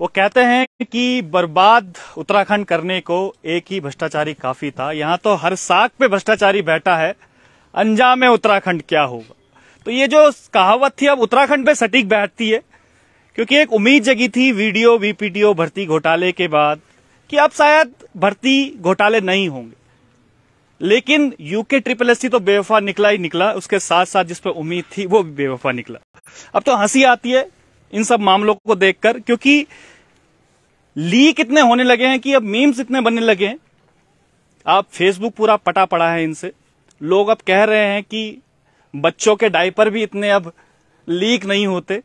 वो कहते हैं कि बर्बाद उत्तराखंड करने को एक ही भ्रष्टाचारी काफी था यहां तो हर साख पे भ्रष्टाचारी बैठा है अंजाम में उत्तराखंड क्या होगा तो ये जो कहावत थी अब उत्तराखंड पे सटीक बैठती है क्योंकि एक उम्मीद जगी थी वीडियो वीपीडीओ भर्ती घोटाले के बाद कि अब शायद भर्ती घोटाले नहीं होंगे लेकिन यूके ट्रिपल एस तो बेवफा निकला ही निकला उसके साथ साथ जिस पर उम्मीद थी वो भी बेवफा निकला अब तो हंसी आती है इन सब मामलों को देखकर क्योंकि लीक इतने होने लगे हैं कि अब मीम्स इतने बनने लगे हैं आप फेसबुक पूरा पटा पड़ा है इनसे लोग अब कह रहे हैं कि बच्चों के डायपर भी इतने अब लीक नहीं होते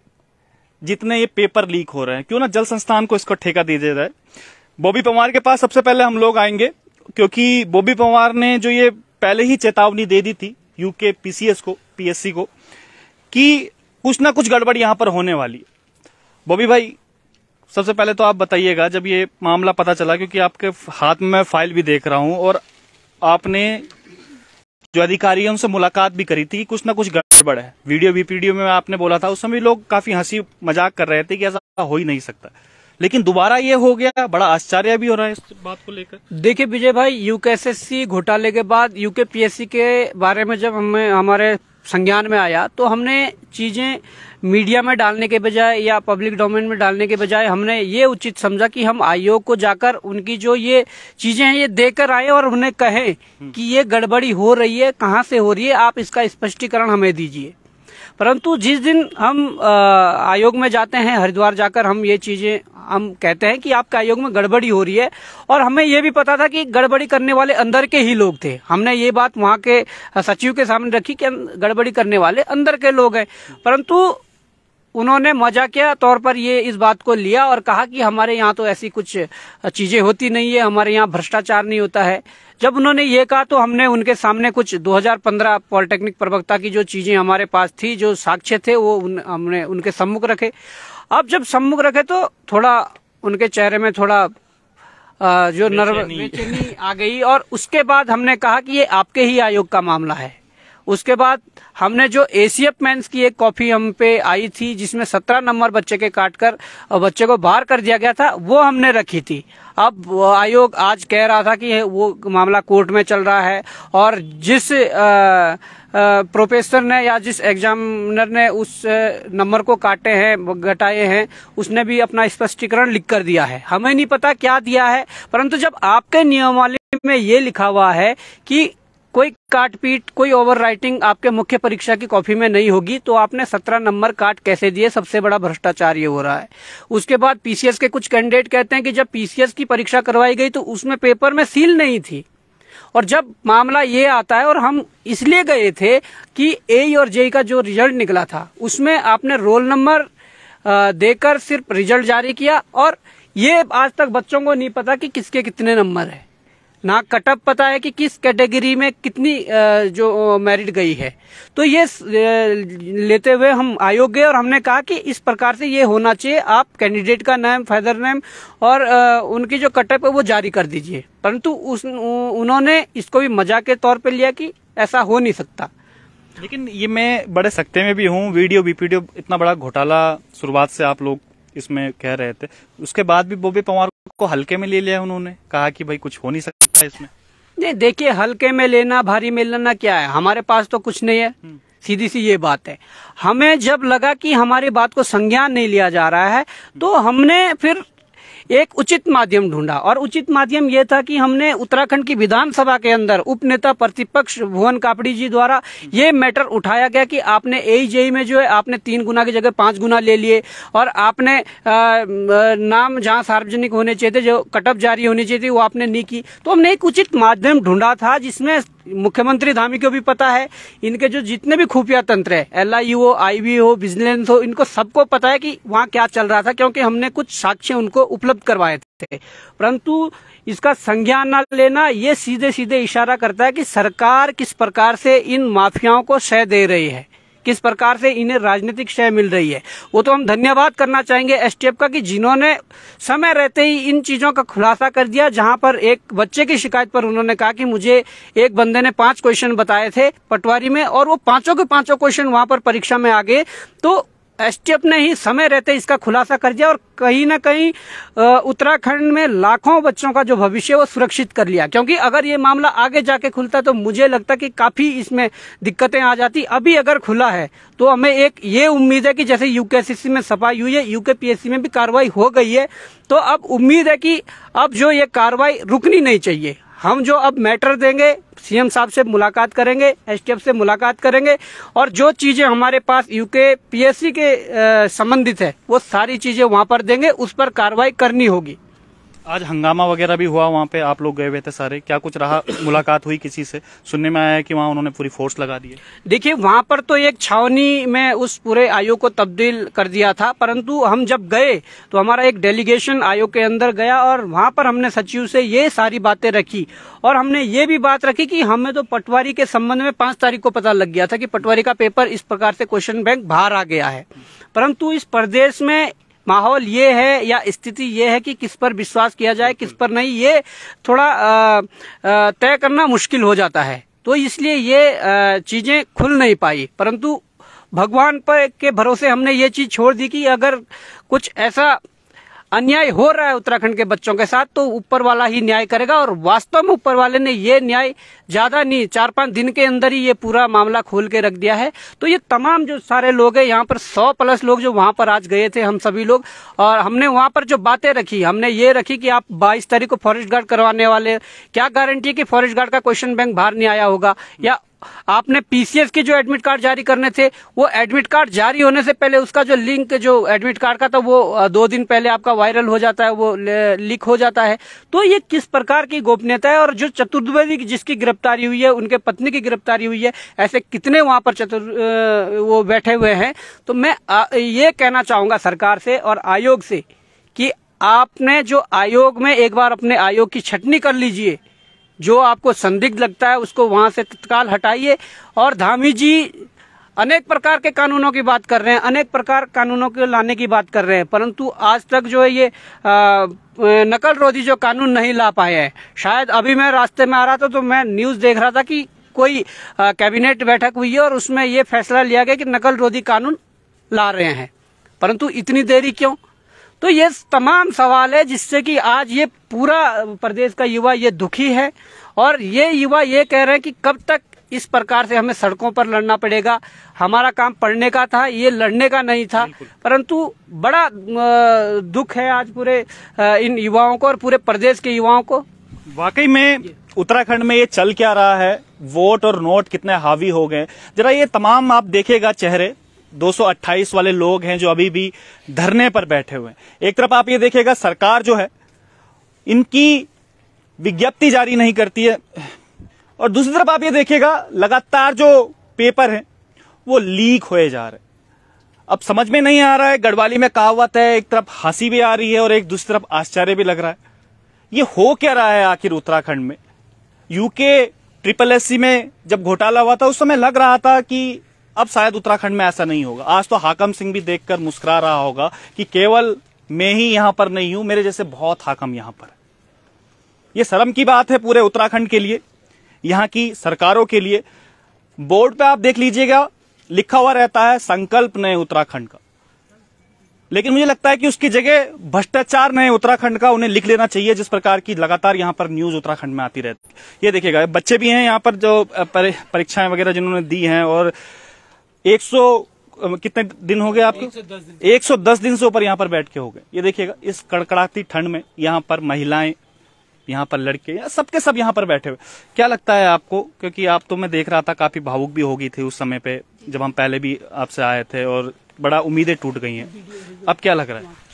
जितने ये पेपर लीक हो रहे हैं क्यों ना जल संस्थान को इसको ठेका दे दिया जाए बॉबी पंवार के पास सबसे पहले हम लोग आएंगे क्योंकि बॉबी पंवार ने जो ये पहले ही चेतावनी दे दी थी यूके पीसीएस को पीएससी को कि कुछ ना कुछ गड़बड़ यहां पर होने वाली है बॉबी भाई सबसे पहले तो आप बताइएगा जब ये मामला पता चला क्योंकि आपके हाथ में मैं फाइल भी देख रहा हूँ और आपने जो अधिकारी है उनसे मुलाकात भी करी थी कुछ ना कुछ गड़बड़ है वीडियो भी पीडियो में आपने बोला था उस समय लोग काफी हंसी मजाक कर रहे थे कि ऐसा हो ही नहीं सकता लेकिन दोबारा ये हो गया बड़ा आश्चर्य भी हो रहा है इस बात को लेकर देखिए विजय भाई यूकेएसएससी घोटाले के बाद यूके पीएससी के बारे में जब हमें हमारे संज्ञान में आया तो हमने चीज़ें मीडिया में डालने के बजाय या पब्लिक डोमेन में डालने के बजाय हमने ये उचित समझा कि हम आयोग को जाकर उनकी जो ये चीज़ें हैं ये देकर आए और उन्हें कहें कि ये गड़बड़ी हो रही है कहाँ से हो रही है आप इसका स्पष्टीकरण हमें दीजिए परंतु जिस दिन हम आयोग में जाते हैं हरिद्वार जाकर हम ये चीज़ें हम कहते हैं कि आपके आयोग में गड़बड़ी हो रही है और हमें ये भी पता था कि गड़बड़ी करने वाले अंदर के ही लोग थे हमने ये बात वहाँ के सचिव के सामने रखी कि अं, गड़बड़ी करने वाले अंदर के लोग हैं परंतु उन्होंने मजाकिया तौर पर ये इस बात को लिया और कहा कि हमारे यहाँ तो ऐसी कुछ चीजें होती नहीं है हमारे यहाँ भ्रष्टाचार नहीं होता है जब उन्होंने ये कहा तो हमने उनके सामने कुछ 2015 पॉलिटेक्निक प्रवक्ता की जो चीजें हमारे पास थी जो साक्ष्य थे वो उन, हमने उनके सम्मुख रखे अब जब सम्मुख रखे तो थोड़ा उनके चेहरे में थोड़ा जो नर्व आ गई और उसके बाद हमने कहा कि ये आपके ही आयोग का मामला है उसके बाद हमने जो एसीएफ मेंस की एक कॉपी हम पे आई थी जिसमें सत्रह नंबर बच्चे के काट कर बच्चे को बाहर कर दिया गया था वो हमने रखी थी अब आयोग आज कह रहा था कि वो मामला कोर्ट में चल रहा है और जिस आ, प्रोफेसर ने या जिस एग्जामिनर ने उस नंबर को काटे हैं घटाए हैं उसने भी अपना स्पष्टीकरण लिख कर दिया है हमें नहीं पता क्या दिया है परंतु जब आपके नियमावली में ये लिखा हुआ है कि कोई काटपीट कोई ओवर राइटिंग आपके मुख्य परीक्षा की कॉपी में नहीं होगी तो आपने सत्रह नंबर काट कैसे दिए सबसे बड़ा भ्रष्टाचार ये हो रहा है उसके बाद पीसीएस के कुछ कैंडिडेट कहते हैं कि जब पीसीएस की परीक्षा करवाई गई तो उसमें पेपर में सील नहीं थी और जब मामला ये आता है और हम इसलिए गए थे कि ए और जे का जो रिजल्ट निकला था उसमें आपने रोल नंबर देकर सिर्फ रिजल्ट जारी किया और ये आज तक बच्चों को नहीं पता कि किसके कितने नंबर है ना कटअप पता है कि किस कैटेगरी में कितनी जो मेरिट गई है तो ये लेते हुए हम आयोग गए और हमने कहा कि इस प्रकार से ये होना चाहिए आप कैंडिडेट का नाम फादर नेम और उनकी जो कटअप है वो जारी कर दीजिए परंतु उस उन्होंने इसको भी मजाक के तौर पर लिया कि ऐसा हो नहीं सकता लेकिन ये मैं बड़े सख्ते में भी हूँ वीडियो बीपीडियो इतना बड़ा घोटाला शुरुआत से आप लोग इसमें कह रहे थे उसके बाद भी बॉबी पवार को हल्के में ले लिया उन्होंने कहा कि भाई कुछ हो नहीं सकता है इसमें नहीं देखिए हल्के में लेना भारी में लेना क्या है हमारे पास तो कुछ नहीं है हम्म। सीधी सी ये बात है हमें जब लगा कि हमारी बात को संज्ञान नहीं लिया जा रहा है तो हमने फिर एक उचित माध्यम ढूंढा और उचित माध्यम ये था कि हमने उत्तराखंड की विधानसभा के अंदर उपनेता प्रतिपक्ष भुवन कापड़ी जी द्वारा ये मैटर उठाया गया कि आपने ए e e में जो है आपने तीन गुना की जगह पांच गुना ले लिए और आपने आ, नाम जहां सार्वजनिक होने चाहिए थे जो कटअप जारी होनी चाहिए थी वो आपने नहीं की तो हमने एक उचित माध्यम ढूंढा था जिसमें मुख्यमंत्री धामी को भी पता है इनके जो जितने भी खुफिया तंत्र है एल आई हो आई वी हो विजिलेंस हो इनको सबको पता है कि वहाँ क्या चल रहा था क्योंकि हमने कुछ साक्ष्य उनको उपलब्ध करवाए थे परंतु इसका संज्ञान न लेना ये सीधे सीधे इशारा करता है कि सरकार किस प्रकार से इन माफियाओं को सह दे रही है किस प्रकार से इन्हें राजनीतिक शय मिल रही है वो तो हम धन्यवाद करना चाहेंगे एस का कि जिन्होंने समय रहते ही इन चीजों का खुलासा कर दिया जहां पर एक बच्चे की शिकायत पर उन्होंने कहा कि मुझे एक बंदे ने पांच क्वेश्चन बताए थे पटवारी में और वो पांचों के पांचों क्वेश्चन वहां पर परीक्षा में आ गए तो एसटीएफ ने ही समय रहते इसका खुलासा कर दिया और कहीं ना कहीं उत्तराखंड में लाखों बच्चों का जो भविष्य है वो सुरक्षित कर लिया क्योंकि अगर ये मामला आगे जाके खुलता तो मुझे लगता कि काफी इसमें दिक्कतें आ जाती अभी अगर खुला है तो हमें एक ये उम्मीद है कि जैसे यूकेएससी में सफाई हुई है यूके में भी कार्रवाई हो गई है तो अब उम्मीद है कि अब जो ये कार्रवाई रुकनी नहीं चाहिए हम जो अब मैटर देंगे सीएम साहब से मुलाकात करेंगे एसटीएफ से मुलाकात करेंगे और जो चीजें हमारे पास यूके पीएससी के संबंधित है वो सारी चीजें वहां पर देंगे उस पर कार्रवाई करनी होगी आज हंगामा वगैरह भी हुआ वहाँ पे आप लोग गए हुए थे सारे क्या कुछ रहा मुलाकात हुई किसी से सुनने में आया कि वहाँ उन्होंने पूरी फोर्स लगा दी देखिए वहाँ पर तो एक छावनी में उस पूरे आयोग को तब्दील कर दिया था परंतु हम जब गए तो हमारा एक डेलीगेशन आयोग के अंदर गया और वहाँ पर हमने सचिव से ये सारी बातें रखी और हमने ये भी बात रखी की हमें तो पटवारी के संबंध में पांच तारीख को पता लग गया था की पटवारी का पेपर इस प्रकार से क्वेश्चन बैंक बाहर आ गया है परंतु इस प्रदेश में माहौल ये है या स्थिति ये है कि किस पर विश्वास किया जाए किस पर नहीं ये थोड़ा तय करना मुश्किल हो जाता है तो इसलिए ये चीजें खुल नहीं पाई परंतु भगवान पर के भरोसे हमने ये चीज छोड़ दी कि अगर कुछ ऐसा अन्याय हो रहा है उत्तराखंड के बच्चों के साथ तो ऊपर वाला ही न्याय करेगा और वास्तव में ऊपर वाले ने ये न्याय ज्यादा नहीं चार पांच दिन के अंदर ही ये पूरा मामला खोल के रख दिया है तो ये तमाम जो सारे लोग हैं यहाँ पर सौ प्लस लोग जो वहां पर आज गए थे हम सभी लोग और हमने वहां पर जो बातें रखी हमने ये रखी कि आप बाईस तारीख को फॉरेस्ट गार्ड करवाने वाले क्या गारंटी है कि फॉरेस्ट गार्ड का क्वेश्चन बैंक बाहर नहीं आया होगा या आपने पीसीएस के जो एडमिट कार्ड जारी करने थे वो एडमिट कार्ड जारी होने से पहले उसका जो लिंक जो एडमिट कार्ड का था वो दो दिन पहले आपका वायरल हो जाता है वो लीक हो जाता है तो ये किस प्रकार की गोपनीयता है और जो चतुर्द्वेदी जिसकी गिरफ्तारी हुई है उनके पत्नी की गिरफ्तारी हुई है ऐसे कितने वहां पर चतुर् वो बैठे हुए हैं तो मैं ये कहना चाहूंगा सरकार से और आयोग से कि आपने जो आयोग में एक बार अपने आयोग की छटनी कर लीजिए जो आपको संदिग्ध लगता है उसको वहां से तत्काल हटाइए और धामी जी अनेक प्रकार के कानूनों की बात कर रहे हैं अनेक प्रकार कानूनों के लाने की बात कर रहे हैं परंतु आज तक जो है ये नकल रोधी जो कानून नहीं ला पाए हैं शायद अभी मैं रास्ते में आ रहा था तो मैं न्यूज देख रहा था कि कोई आ, कैबिनेट बैठक हुई है और उसमें ये फैसला लिया गया कि नकल रोधी कानून ला रहे हैं परंतु इतनी देरी क्यों तो ये तमाम सवाल है जिससे कि आज ये पूरा प्रदेश का युवा ये दुखी है और ये युवा ये कह रहे हैं कि कब तक इस प्रकार से हमें सड़कों पर लड़ना पड़ेगा हमारा काम पढ़ने का था ये लड़ने का नहीं था परंतु बड़ा दुख है आज पूरे इन युवाओं को और पूरे प्रदेश के युवाओं को वाकई में उत्तराखंड में ये चल क्या रहा है वोट और नोट कितने हावी हो गए जरा ये तमाम आप देखेगा चेहरे 228 वाले लोग हैं जो अभी भी धरने पर बैठे हुए हैं एक तरफ आप ये देखिएगा सरकार जो है इनकी विज्ञप्ति जारी नहीं करती है और दूसरी तरफ आप ये देखिएगा लगातार जो पेपर है वो लीक होए जा रहे अब समझ में नहीं आ रहा है गढ़वाली में कहावत है एक तरफ हंसी भी आ रही है और एक दूसरी तरफ आश्चर्य भी लग रहा है ये हो क्या रहा है आखिर उत्तराखंड में यूके ट्रिपल एससी में जब घोटाला हुआ था उस समय लग रहा था कि अब शायद उत्तराखंड में ऐसा नहीं होगा आज तो हाकम सिंह भी देखकर मुस्कुरा रहा होगा कि केवल मैं ही यहां पर नहीं हूं मेरे जैसे बहुत हाकम यहां पर यह शर्म की बात है पूरे उत्तराखंड के लिए यहां की सरकारों के लिए बोर्ड पे आप देख लीजिएगा लिखा हुआ रहता है संकल्प नए उत्तराखंड का लेकिन मुझे लगता है कि उसकी जगह भ्रष्टाचार नए उत्तराखंड का उन्हें लिख लेना चाहिए जिस प्रकार की लगातार यहां पर न्यूज उत्तराखंड में आती रहती है ये देखिएगा बच्चे भी हैं यहां पर जो परीक्षाएं वगैरह जिन्होंने दी हैं और एक सौ कितने दिन हो गए आपको एक सौ दस दिन से ऊपर यहाँ पर बैठ के हो गए ये देखिएगा इस कड़कड़ाती ठंड में यहाँ पर महिलाएं यहाँ पर लड़के सबके सब यहाँ पर बैठे हुए क्या लगता है आपको क्योंकि आप तो मैं देख रहा था काफी भावुक भी हो गई थी उस समय पे जब हम पहले भी आपसे आए थे और बड़ा उम्मीदें टूट गई हैं अब क्या लग रहा है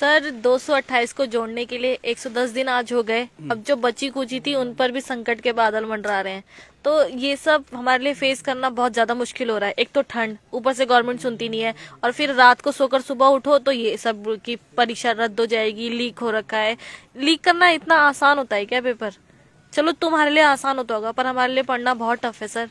सर 228 को जोड़ने के लिए 110 दिन आज हो गए हम्म। अब जो बची कुची थी उन पर भी संकट के बादल मंडरा रहे हैं तो ये सब हमारे लिए फेस करना बहुत ज्यादा मुश्किल हो रहा है एक तो ठंड ऊपर से गवर्नमेंट सुनती नहीं है और फिर रात को सोकर सुबह उठो तो ये सब की परीक्षा रद्द हो जाएगी लीक हो रखा है लीक करना इतना आसान होता है क्या पेपर चलो तुम्हारे लिए आसान होता होगा पर हमारे लिए पढ़ना बहुत टफ है सर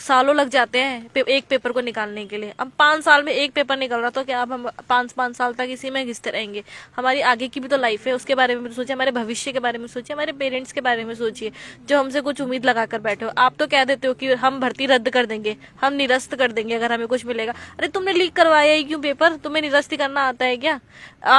सालों लग जाते हैं पे, एक पेपर को निकालने के लिए अब पांच साल में एक पेपर निकल रहा तो क्या अब हम पांच पांच साल तक इसी में घिसते रहेंगे हमारी आगे की भी तो लाइफ है उसके बारे में भी सोचिए हमारे भविष्य के बारे में सोचिए हमारे पेरेंट्स के बारे में सोचिए जो हमसे कुछ उम्मीद लगाकर बैठे हो आप तो कह देते हो कि हम भर्ती रद्द कर देंगे हम निरस्त कर देंगे अगर हमें कुछ मिलेगा अरे तुमने लीक करवाया ही क्यों पेपर तुम्हें निरस्त करना आता है क्या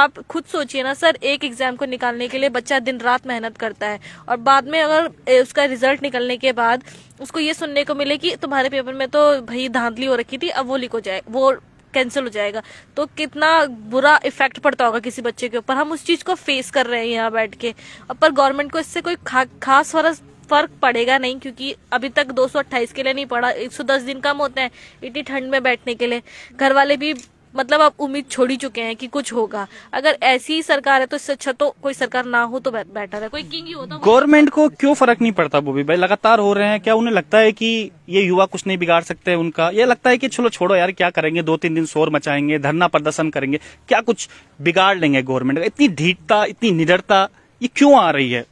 आप खुद सोचिए ना सर एक एग्जाम को निकालने के लिए बच्चा दिन रात मेहनत करता है और बाद में अगर उसका रिजल्ट निकलने के बाद उसको ये सुनने को मिले कि कि तुम्हारे पेपर में तो भाई धांधली हो रखी थी अब वो लिखो जाए वो कैंसिल हो जाएगा तो कितना बुरा इफेक्ट पड़ता होगा किसी बच्चे के ऊपर हम उस चीज़ को फेस कर रहे हैं यहाँ बैठ के पर गवर्नमेंट को इससे कोई खा, खास फर्क फर्क पड़ेगा नहीं क्योंकि अभी तक दो के लिए नहीं पड़ा 110 दिन कम होते हैं इतनी ठंड में बैठने के लिए घर वाले भी मतलब आप उम्मीद छोड़ ही चुके हैं कि कुछ होगा अगर ऐसी सरकार है तो इससे अच्छा तो कोई सरकार ना हो तो बेटर है कोई किंग ही हो गवर्नमेंट को क्यों फर्क नहीं पड़ता बोबी भाई लगातार हो रहे हैं क्या उन्हें लगता है कि ये युवा कुछ नहीं बिगाड़ सकते उनका ये लगता है कि चलो छोड़ो यार क्या करेंगे दो तीन दिन शोर मचाएंगे धरना प्रदर्शन करेंगे क्या कुछ बिगाड़ लेंगे गवर्नमेंट इतनी ढीठता इतनी निडरता ये क्यों आ रही है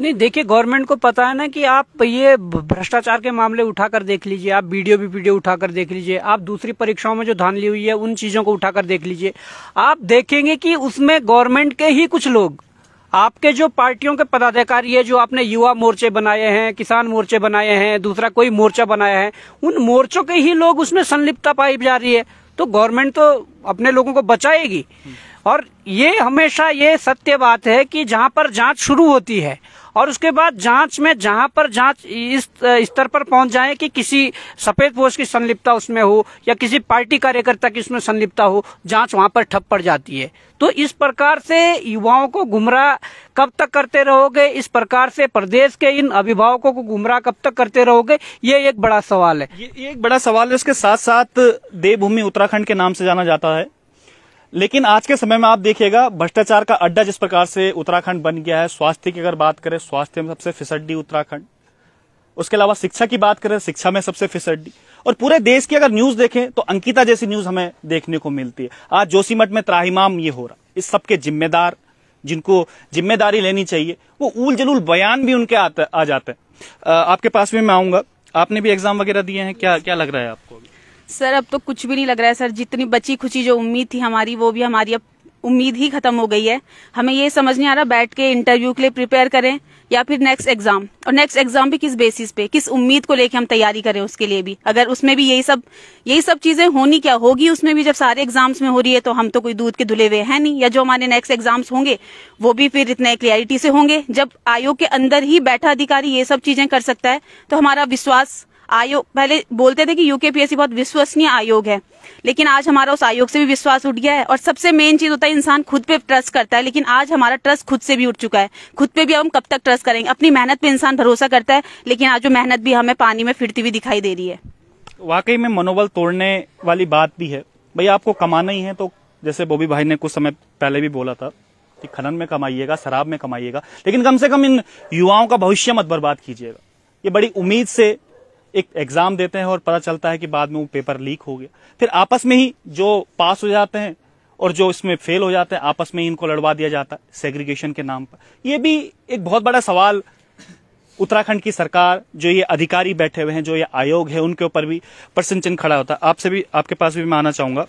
नहीं देखिए गवर्नमेंट को पता है ना कि आप ये भ्रष्टाचार के मामले उठाकर देख लीजिए आप वीडियो भी वीडियो उठाकर देख लीजिए आप दूसरी परीक्षाओं में जो धान ली हुई है उन चीजों को उठाकर देख लीजिए आप देखेंगे कि उसमें गवर्नमेंट के ही कुछ लोग आपके जो पार्टियों के पदाधिकारी है जो आपने युवा मोर्चे बनाए हैं किसान मोर्चे बनाए हैं दूसरा कोई मोर्चा बनाया है उन मोर्चों के ही लोग उसमें संलिप्तता पाई जा रही है तो गवर्नमेंट तो अपने लोगों को बचाएगी और ये हमेशा ये सत्य बात है कि जहां पर जांच शुरू होती है और उसके बाद जांच में जहां पर जांच इस स्तर पर पहुंच जाए कि किसी सफेद पोष की संलिप्तता उसमें हो या किसी पार्टी कार्यकर्ता की उसमें संलिप्तता हो जांच वहां पर ठप पड़ जाती है तो इस प्रकार से युवाओं को गुमराह कब तक करते रहोगे इस प्रकार से प्रदेश के इन अभिभावकों को गुमराह कब तक करते रहोगे ये एक बड़ा सवाल है ये एक बड़ा सवाल है उसके साथ साथ देवभूमि उत्तराखंड के नाम से जाना जाता है लेकिन आज के समय में आप देखिएगा भ्रष्टाचार का अड्डा जिस प्रकार से उत्तराखंड बन गया है स्वास्थ्य की अगर बात करें स्वास्थ्य में सबसे फिसड्डी उत्तराखंड उसके अलावा शिक्षा की बात करें शिक्षा में सबसे फिसड्डी और पूरे देश की अगर न्यूज देखें तो अंकिता जैसी न्यूज हमें देखने को मिलती है आज जोशीमठ में त्राहिमाम ये हो रहा इस सबके जिम्मेदार जिनको जिम्मेदारी लेनी चाहिए वो उल जलूल बयान भी उनके आते, आ जाते हैं आपके पास भी मैं आऊंगा आपने भी एग्जाम वगैरह दिए हैं क्या क्या लग रहा है आपको सर अब तो कुछ भी नहीं लग रहा है सर जितनी बची खुची जो उम्मीद थी हमारी वो भी हमारी अब उम्मीद ही खत्म हो गई है हमें ये समझ नहीं आ रहा बैठ के इंटरव्यू के लिए प्रिपेयर करें या फिर नेक्स्ट एग्जाम और नेक्स्ट एग्जाम भी किस बेसिस पे किस उम्मीद को लेके हम तैयारी करें उसके लिए भी अगर उसमें भी यही सब यही सब चीजें होनी क्या होगी उसमें भी जब सारे एग्जाम्स में हो रही है तो हम तो कोई दूध के धुले हुए हैं नहीं या जो हमारे नेक्स्ट एग्जाम्स होंगे वो भी फिर इतने क्लियरिटी से होंगे जब आयोग के अंदर ही बैठा अधिकारी ये सब चीजें कर सकता है तो हमारा विश्वास आयोग पहले बोलते थे कि यूके पीएससी बहुत विश्वसनीय आयोग है लेकिन आज हमारा उस आयोग से भी विश्वास उठ गया है और सबसे मेन चीज होता है इंसान खुद पे ट्रस्ट करता है लेकिन आज हमारा ट्रस्ट खुद से भी उठ चुका है खुद पे भी हम कब तक ट्रस्ट करेंगे अपनी मेहनत पे इंसान भरोसा करता है लेकिन आज वो मेहनत भी हमें पानी में फिरती हुई दिखाई दे रही है वाकई में मनोबल तोड़ने वाली बात भी है भाई आपको कमाना ही है तो जैसे बोबी भाई ने कुछ समय पहले भी बोला था कि खनन में कमाइएगा शराब में कमाइएगा लेकिन कम से कम इन युवाओं का भविष्य मत बर्बाद कीजिएगा ये बड़ी उम्मीद से एक एग्जाम देते हैं और पता चलता है कि बाद में वो पेपर लीक हो गया फिर आपस में ही जो पास हो जाते हैं और जो इसमें फेल हो जाते हैं आपस में ही इनको लड़वा दिया जाता है सेग्रीगेशन के नाम पर ये भी एक बहुत बड़ा सवाल उत्तराखंड की सरकार जो ये अधिकारी बैठे हुए हैं जो ये आयोग है उनके ऊपर भी चिन्ह खड़ा होता है आपसे भी आपके पास भी मैं आना चाहूंगा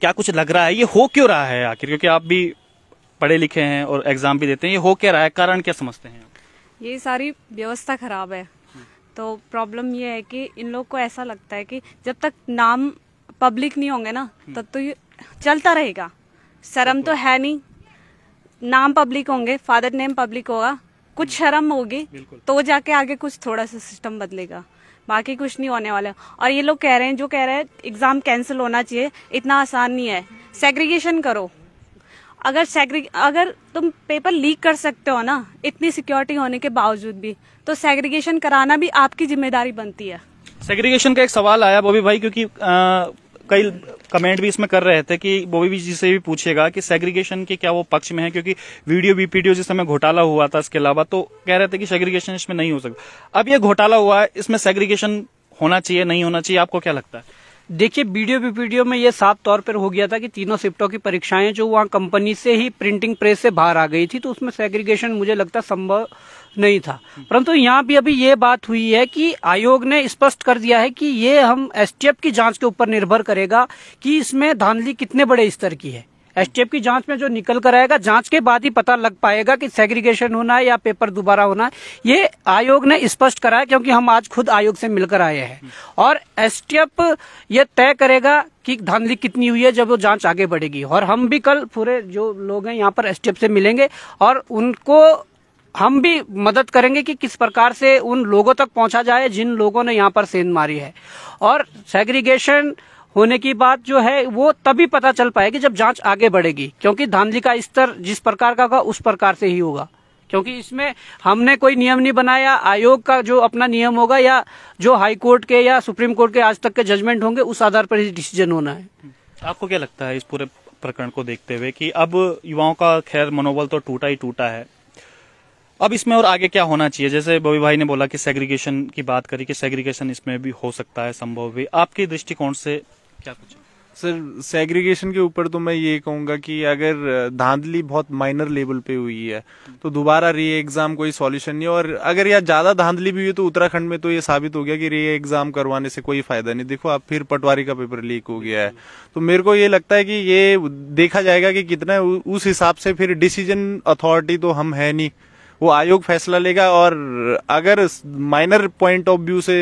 क्या कुछ लग रहा है ये हो क्यों रहा है आखिर क्योंकि आप भी पढ़े लिखे हैं और एग्जाम भी देते हैं ये हो क्या रहा है कारण क्या समझते हैं ये सारी व्यवस्था खराब है तो प्रॉब्लम ये है कि इन लोग को ऐसा लगता है कि जब तक नाम पब्लिक नहीं होंगे ना हम्म। तब तो ये चलता रहेगा शर्म तो है नहीं नाम पब्लिक होंगे फादर नेम पब्लिक होगा कुछ हम्म। शर्म होगी तो जाके आगे कुछ थोड़ा सा सिस्टम बदलेगा बाकी कुछ नहीं होने वाला और ये लोग कह रहे हैं जो कह रहे हैं एग्जाम कैंसिल होना चाहिए इतना आसान नहीं है सेग्रीगेशन करो अगर सेग्री अगर तुम पेपर लीक कर सकते हो ना इतनी सिक्योरिटी होने के बावजूद भी तो सेग्रीगेशन कराना भी आपकी जिम्मेदारी बनती है सेग्रीगेशन का एक सवाल आया बोबी भाई क्योंकि आ, कई कमेंट भी इसमें कर रहे थे कि बोबी भी जी से भी पूछेगा कि सेग्रीगेशन के क्या वो पक्ष में है क्योंकि वीडियो बीपीडियो जिस समय घोटाला हुआ था इसके अलावा तो कह रहे थे कि सेग्रीगेशन इसमें नहीं हो सकता अब ये घोटाला हुआ है इसमें सेग्रीगेशन होना चाहिए नहीं होना चाहिए आपको क्या लगता है देखिए वीडियो भी वीडियो में ये साफ तौर पर हो गया था कि तीनों शिफ्टों की परीक्षाएं जो वहाँ कंपनी से ही प्रिंटिंग प्रेस से बाहर आ गई थी तो उसमें सेग्रीगेशन मुझे लगता संभव नहीं था परंतु यहाँ भी अभी ये बात हुई है कि आयोग ने स्पष्ट कर दिया है कि ये हम एसटीएफ की जांच के ऊपर निर्भर करेगा कि इसमें धांधली कितने बड़े स्तर की है एसटीएफ की जांच में जो निकल कर आएगा जांच के बाद ही पता लग पाएगा कि सेग्रीगेशन होना है या पेपर दोबारा होना है ये आयोग ने स्पष्ट कराया क्योंकि हम आज खुद आयोग से मिलकर आए हैं और एसटीएफ ये तय करेगा कि धांधली कितनी हुई है जब वो जांच आगे बढ़ेगी और हम भी कल पूरे जो लोग हैं यहाँ पर एस से मिलेंगे और उनको हम भी मदद करेंगे कि किस प्रकार से उन लोगों तक पहुंचा जाए जिन लोगों ने यहाँ पर सेंध मारी है और सेग्रीगेशन होने की बात जो है वो तभी पता चल पाएगी जब जांच आगे बढ़ेगी क्योंकि धांधली का स्तर जिस प्रकार का होगा उस प्रकार से ही होगा क्योंकि इसमें हमने कोई नियम नहीं बनाया आयोग का जो अपना नियम होगा या जो हाई कोर्ट के या सुप्रीम कोर्ट के आज तक के जजमेंट होंगे उस आधार पर ही डिसीजन होना है आपको क्या लगता है इस पूरे प्रकरण को देखते हुए कि अब युवाओं का खैर मनोबल तो टूटा ही टूटा है अब इसमें और आगे क्या होना चाहिए जैसे बबी भाई ने बोला कि सेग्रीगेशन की बात करी कि सेग्रीगेशन इसमें भी हो सकता है संभव भी आपके दृष्टिकोण से क्या कुछ सर सेग्रीगेशन के ऊपर तो मैं ये कहूँगा कि अगर धांधली बहुत माइनर लेवल पे हुई है तो दोबारा री एग्जाम कोई सॉल्यूशन नहीं और अगर यह ज्यादा धांधली भी हुई तो उत्तराखंड में तो ये साबित हो गया कि री एग्जाम करवाने से कोई फायदा नहीं देखो आप फिर पटवारी का पेपर लीक हो गया है तो मेरे को ये लगता है कि ये देखा जाएगा कि कितना उस हिसाब से फिर डिसीजन अथॉरिटी तो हम है नहीं वो आयोग फैसला लेगा और अगर माइनर पॉइंट ऑफ व्यू से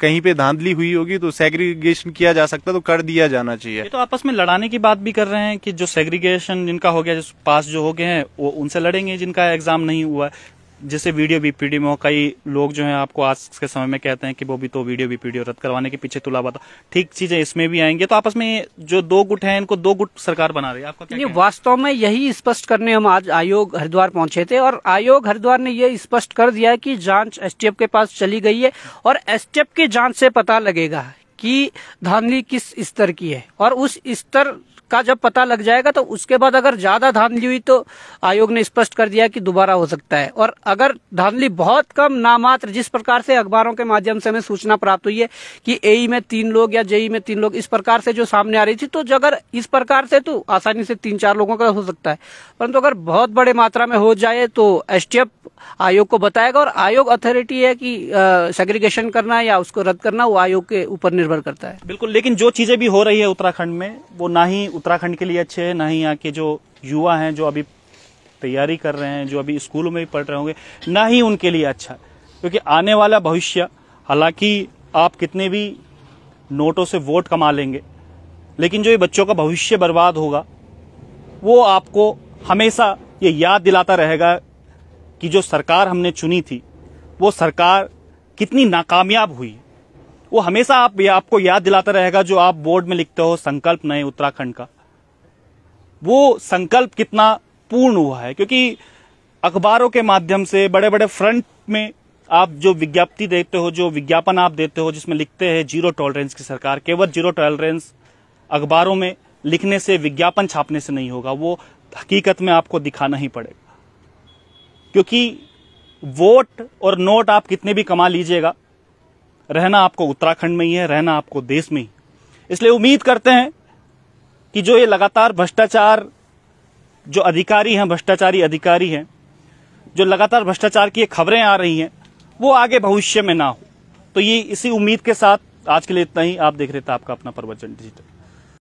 कहीं पे धांधली हुई होगी तो सेग्रीगेशन किया जा सकता तो कर दिया जाना चाहिए ये तो आपस में लड़ाने की बात भी कर रहे हैं कि जो सेग्रीगेशन जिनका हो गया जो पास जो हो गए हैं वो उनसे लड़ेंगे जिनका एग्जाम नहीं हुआ जैसे वीडियो बीपीडी में हो कई लोग जो है आपको आज के समय में कहते हैं कि वो भी तो वीडियो बीपीडी रद्द करवाने के पीछे तुला बता ठीक चीजें इसमें भी आएंगे तो आपस में जो दो गुट हैं इनको दो गुट सरकार बना रही है आपको क्या वास्तव में यही स्पष्ट करने हम आज आयोग हरिद्वार पहुंचे थे और आयोग हरिद्वार ने ये स्पष्ट कर दिया कि जांच एस के पास चली गई है और एस की जांच से पता लगेगा कि धांधली किस स्तर की है और उस स्तर का जब पता लग जाएगा तो उसके बाद अगर ज्यादा धांधली हुई तो आयोग ने स्पष्ट कर दिया कि दोबारा हो सकता है और अगर धांधली बहुत कम नामात्र जिस प्रकार से अखबारों के माध्यम से हमें सूचना प्राप्त हुई है कि एई में तीन लोग या जेई में तीन लोग इस प्रकार से जो सामने आ रही थी तो अगर इस प्रकार से तो आसानी से तीन चार लोगों का हो सकता है परंतु अगर बहुत बड़े मात्रा में हो जाए तो एस आयोग को बताएगा और आयोग अथॉरिटी है कि सेग्रीगेशन करना या उसको रद्द करना वो आयोग के ऊपर निर्भर करता है बिल्कुल लेकिन जो चीजें भी हो रही है उत्तराखंड में वो ना ही उत्तराखंड के लिए अच्छे हैं ना ही यहाँ के जो युवा हैं जो अभी तैयारी कर रहे हैं जो अभी स्कूलों में भी पढ़ रहे होंगे ना ही उनके लिए अच्छा है क्योंकि आने वाला भविष्य हालांकि आप कितने भी नोटों से वोट कमा लेंगे लेकिन जो ये बच्चों का भविष्य बर्बाद होगा वो आपको हमेशा ये याद दिलाता रहेगा कि जो सरकार हमने चुनी थी वो सरकार कितनी नाकामयाब हुई वो हमेशा आप या आपको याद दिलाता रहेगा जो आप बोर्ड में लिखते हो संकल्प नए उत्तराखंड का वो संकल्प कितना पूर्ण हुआ है क्योंकि अखबारों के माध्यम से बड़े बड़े फ्रंट में आप जो विज्ञप्ति देते हो जो विज्ञापन आप देते हो जिसमें लिखते हैं जीरो टॉलरेंस की सरकार केवल जीरो टॉलरेंस अखबारों में लिखने से विज्ञापन छापने से नहीं होगा वो हकीकत में आपको दिखाना ही पड़ेगा क्योंकि वोट और नोट आप कितने भी कमा लीजिएगा रहना आपको उत्तराखंड में ही है रहना आपको देश में ही इसलिए उम्मीद करते हैं कि जो ये लगातार भ्रष्टाचार जो अधिकारी हैं भ्रष्टाचारी अधिकारी हैं जो लगातार भ्रष्टाचार की खबरें आ रही हैं वो आगे भविष्य में ना हो तो ये इसी उम्मीद के साथ आज के लिए इतना ही आप देख रहे थे आपका अपना प्रवचन डिजिटल